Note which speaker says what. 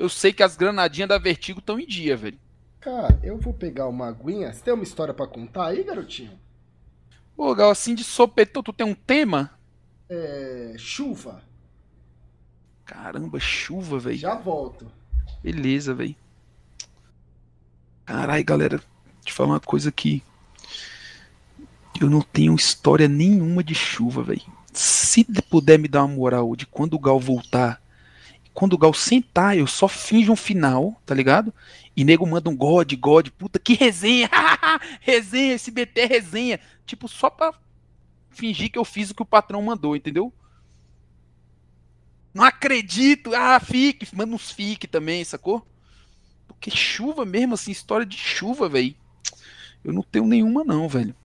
Speaker 1: Eu sei que as granadinhas da Vertigo estão em dia, velho.
Speaker 2: Cara, eu vou pegar uma aguinha. Você tem uma história para contar aí, garotinho? Pô, Gal, assim de sopetão, tu tem um tema? É. chuva. Caramba, chuva, velho. Já
Speaker 3: volto. Beleza, velho. Carai, galera, te falar uma
Speaker 1: coisa aqui. Eu não tenho história nenhuma de chuva, velho. Se puder me dar uma moral de quando o Gal voltar quando o Gal sentar, eu só finjo um final, tá ligado? E nego manda um God, God, puta, que resenha! resenha, SBT é resenha. Tipo, só pra fingir que eu fiz o que o patrão mandou, entendeu? Não acredito! Ah, fique! Manda uns fique também, sacou? Porque chuva mesmo, assim, história de chuva, velho. Eu não tenho nenhuma, não, velho.